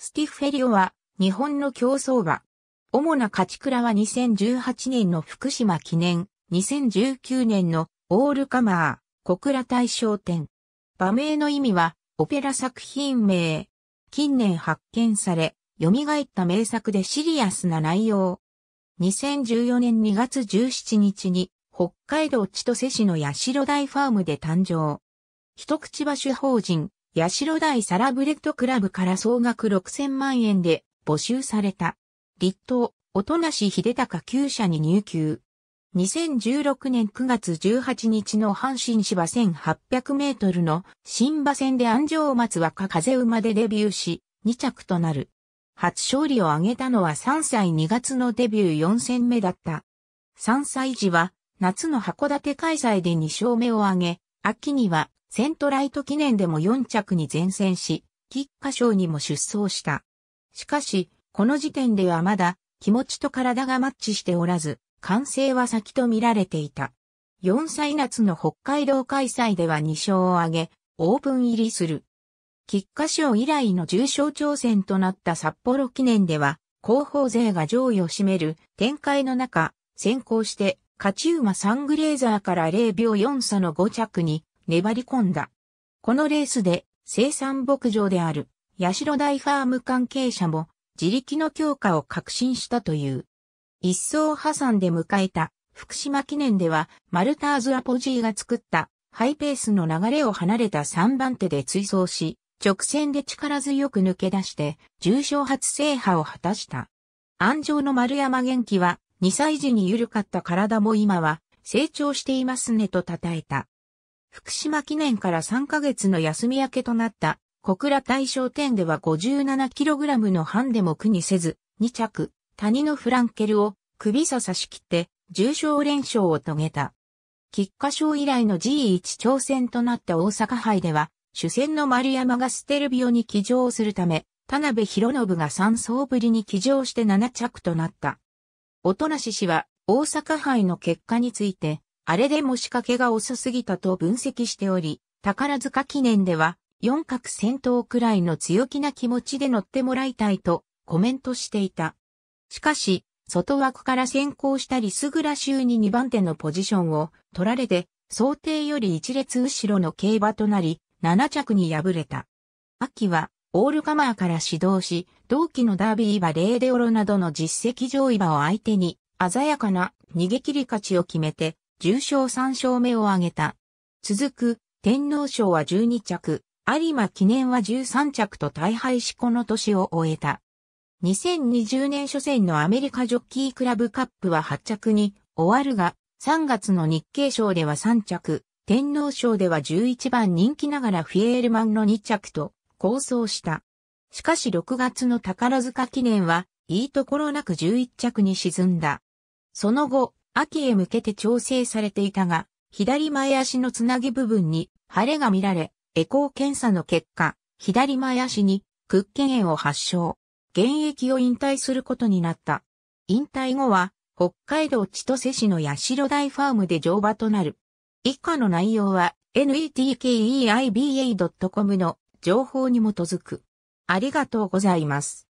スティフェリオは、日本の競争馬。主な勝ち倉は2018年の福島記念、2019年のオールカマー、小倉大賞展。馬名の意味は、オペラ作品名。近年発見され、蘇った名作でシリアスな内容。2014年2月17日に、北海道千歳市の八代大ファームで誕生。一口場主法人、代大サラブレッドクラブから総額6000万円で募集された。立東、音無秀隆旧社に入級。2016年9月18日の阪神芝1800メートルの新馬戦で安城松若風馬でデビューし、2着となる。初勝利を挙げたのは3歳2月のデビュー4戦目だった。3歳時は夏の函館開催で2勝目を挙げ、秋にはセントライト記念でも4着に前線し、菊花賞にも出走した。しかし、この時点ではまだ気持ちと体がマッチしておらず、完成は先と見られていた。4歳夏の北海道開催では2勝を挙げ、オープン入りする。菊花賞以来の重賞挑戦となった札幌記念では、広報勢が上位を占める展開の中、先行して勝ち馬サングレーザーから0秒4差の5着に粘り込んだ。このレースで生産牧場である八代大ファーム関係者も自力の強化を確信したという。一層破産で迎えた福島記念ではマルターズ・アポジーが作ったハイペースの流れを離れた3番手で追走し、直線で力強く抜け出して重賞初制覇を果たした。安城の丸山元気は2歳児に緩かった体も今は成長していますねと称えた。福島記念から3ヶ月の休み明けとなった小倉大商店では 57kg のハンデも苦にせず、2着、谷のフランケルを首差差し切って重賞連勝を遂げた。菊花賞以来の G1 挑戦となった大阪杯では、主戦の丸山がステルビオに騎乗するため、田辺博信が3走ぶりに騎乗して7着となった。音無氏は大阪杯の結果について、あれでも仕掛けが遅すぎたと分析しており、宝塚記念では四角戦闘くらいの強気な気持ちで乗ってもらいたいとコメントしていた。しかし、外枠から先行したリスグラ州に2番手のポジションを取られて、想定より一列後ろの競馬となり、7着に敗れた。秋はオールカマーから指導し、同期のダービー馬レーデオロなどの実績上位馬を相手に、鮮やかな逃げ切り勝ちを決めて、重賞3勝目を挙げた。続く、天皇賞は12着、有馬記念は13着と大敗しこの年を終えた。2020年初戦のアメリカジョッキークラブカップは8着に終わるが、3月の日経賞では3着、天皇賞では11番人気ながらフィエールマンの2着と、構想した。しかし6月の宝塚記念は、いいところなく11着に沈んだ。その後、秋へ向けて調整されていたが、左前足のつなぎ部分に腫れが見られ、エコー検査の結果、左前足に屈腱炎を発症。現役を引退することになった。引退後は、北海道千歳市の八代大ファームで乗馬となる。以下の内容は netkeiba.com の情報に基づく。ありがとうございます。